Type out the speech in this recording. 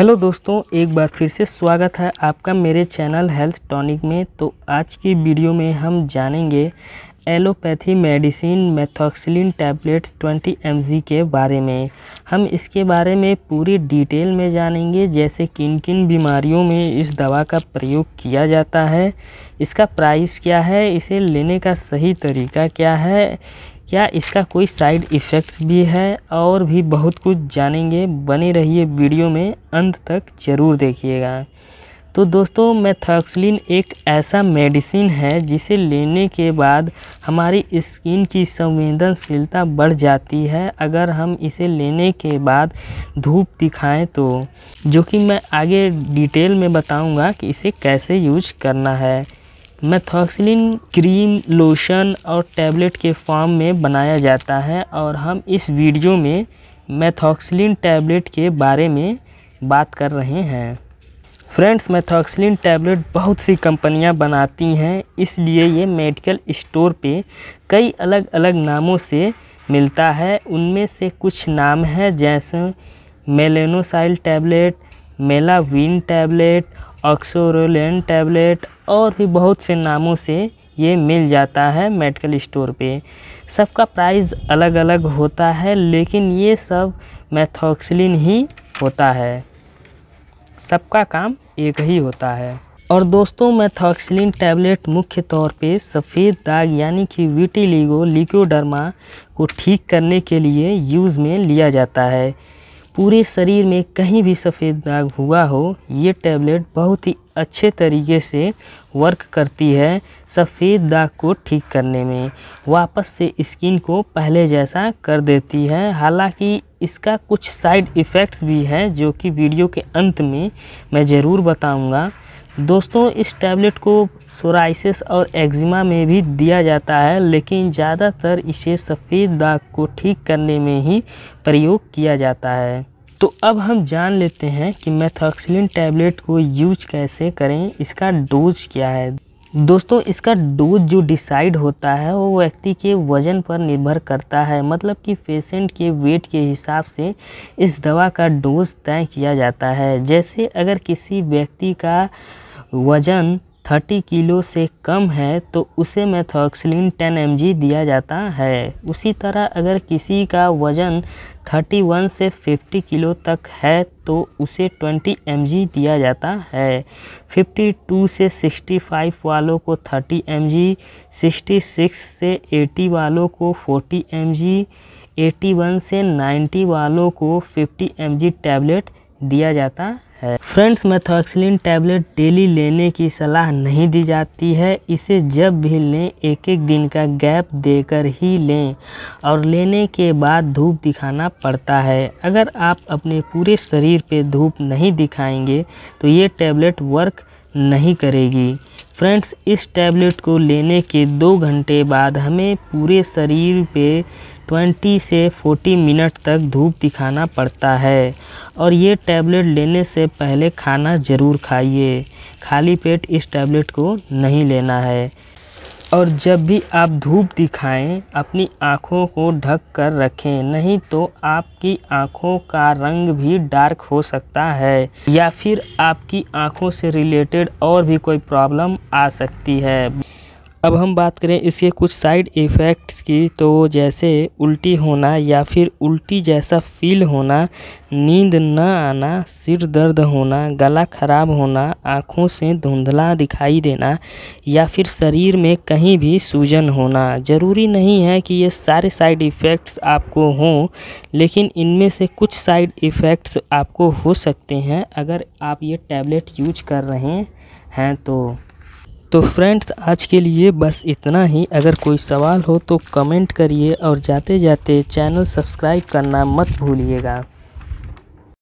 hello दोस्तों एक बार फिर से स्वागत है आपका मेरे चैनल हेल्थ टॉनिक में तो आज की वीडियो में हम जानेंगे allopathy medicine methoxsalen tablets 20 M के बारे में हम इसके बारे में पूरी डिटेल में जानेंगे जैसे किन किन बीमारियों में इस दवा का प्रयोग किया जाता है इसका प्राइस क्या है इसे लेने का सही तरीका क्या है क्या इसका कोई साइड इफ़ेक्ट्स भी है और भी बहुत कुछ जानेंगे बने रहिए वीडियो में अंत तक ज़रूर देखिएगा तो दोस्तों मेथॉक्सलिन एक ऐसा मेडिसिन है जिसे लेने के बाद हमारी स्किन की संवेदनशीलता बढ़ जाती है अगर हम इसे लेने के बाद धूप दिखाएं तो जो कि मैं आगे डिटेल में बताऊंगा कि इसे कैसे यूज करना है मेथॉक्सिलिन क्रीम लोशन और टैबलेट के फॉर्म में बनाया जाता है और हम इस वीडियो में मेथॉक्सिलिन टैबलेट के बारे में बात कर रहे हैं फ्रेंड्स मेथॉक्सिलिन टैबलेट बहुत सी कंपनियां बनाती हैं इसलिए ये मेडिकल स्टोर पे कई अलग अलग नामों से मिलता है उनमें से कुछ नाम हैं जैसे Melanocyl tablet Melavin tablet Oxsoralen tablet और भी बहुत से नामों से ये मिल जाता है मेडिकल स्टोर पे सबका प्राइस अलग अलग होता है लेकिन ये सब मैथॉक्सलिन ही होता है सबका काम एक ही होता है और दोस्तों मैथॉक्सलिन टैबलेट मुख्य तौर पे सफ़ेद दाग यानी कि विटिलीगो लिक्योडर्मा को ठीक करने के लिए यूज़ में लिया जाता है पूरे शरीर में कहीं भी सफ़ेद दाग हुआ हो ये टैबलेट बहुत ही अच्छे तरीके से वर्क करती है सफ़ेद दाग को ठीक करने में वापस से स्किन को पहले जैसा कर देती है हालांकि इसका कुछ साइड इफ़ेक्ट्स भी हैं जो कि वीडियो के अंत में मैं ज़रूर बताऊंगा दोस्तों इस टैबलेट को सोराइसिस और एक्जिमा में भी दिया जाता है लेकिन ज़्यादातर इसे सफ़ेद दाग को ठीक करने में ही प्रयोग किया जाता है तो अब हम जान लेते हैं कि मेथॉक्सिलिन टैबलेट को यूज कैसे करें इसका डोज क्या है दोस्तों इसका डोज जो डिसाइड होता है वो व्यक्ति के वज़न पर निर्भर करता है मतलब कि पेशेंट के वेट के हिसाब से इस दवा का डोज तय किया जाता है जैसे अगर किसी व्यक्ति का वज़न 30 किलो से कम है तो उसे मेथॉक्सलिन 10 एम दिया जाता है उसी तरह अगर किसी का वज़न 31 से 50 किलो तक है तो उसे 20 एम दिया जाता है 52 से 65 वालों को 30 एम 66 से 80 वालों को 40 एम 81 से 90 वालों को 50 एम टैबलेट दिया जाता है फ्रेंड्स मेथोक्सिलिन टैबलेट डेली लेने की सलाह नहीं दी जाती है इसे जब भी लें एक एक दिन का गैप देकर ही लें और लेने के बाद धूप दिखाना पड़ता है अगर आप अपने पूरे शरीर पे धूप नहीं दिखाएंगे तो ये टैबलेट वर्क नहीं करेगी फ्रेंड्स इस टैबलेट को लेने के दो घंटे बाद हमें पूरे शरीर पे 20 से 40 मिनट तक धूप दिखाना पड़ता है और ये टैबलेट लेने से पहले खाना ज़रूर खाइए खाली पेट इस टैबलेट को नहीं लेना है और जब भी आप धूप दिखाएं अपनी आँखों को ढक कर रखें नहीं तो आपकी आँखों का रंग भी डार्क हो सकता है या फिर आपकी आँखों से रिलेटेड और भी कोई प्रॉब्लम आ सकती है अब हम बात करें इसके कुछ साइड इफ़ेक्ट्स की तो जैसे उल्टी होना या फिर उल्टी जैसा फील होना नींद न आना सिर दर्द होना गला ख़राब होना आँखों से धुंधला दिखाई देना या फिर शरीर में कहीं भी सूजन होना ज़रूरी नहीं है कि ये सारे साइड इफ़ेक्ट्स आपको हों लेकिन इनमें से कुछ साइड इफ़ेक्ट्स आपको हो सकते हैं अगर आप ये टैबलेट यूज कर रहे हैं तो तो फ्रेंड्स आज के लिए बस इतना ही अगर कोई सवाल हो तो कमेंट करिए और जाते जाते चैनल सब्सक्राइब करना मत भूलिएगा